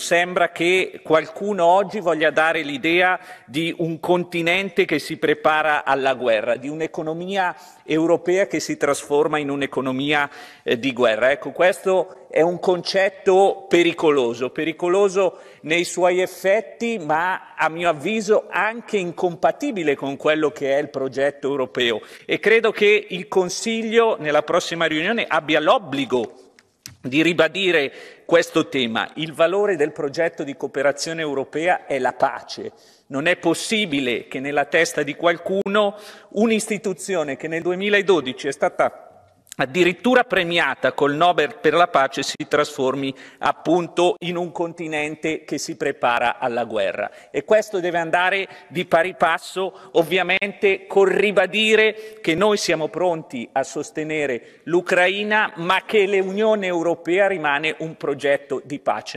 Sembra che qualcuno oggi voglia dare l'idea di un continente che si prepara alla guerra, di un'economia europea che si trasforma in un'economia eh, di guerra. Ecco, questo è un concetto pericoloso, pericoloso nei suoi effetti, ma a mio avviso anche incompatibile con quello che è il progetto europeo. E credo che il Consiglio nella prossima riunione abbia l'obbligo di ribadire questo tema. Il valore del progetto di cooperazione europea è la pace. Non è possibile che nella testa di qualcuno un'istituzione che nel 2012 è stata addirittura premiata col Nobel per la pace, si trasformi appunto in un continente che si prepara alla guerra. E questo deve andare di pari passo ovviamente col ribadire che noi siamo pronti a sostenere l'Ucraina, ma che l'Unione Europea rimane un progetto di pace.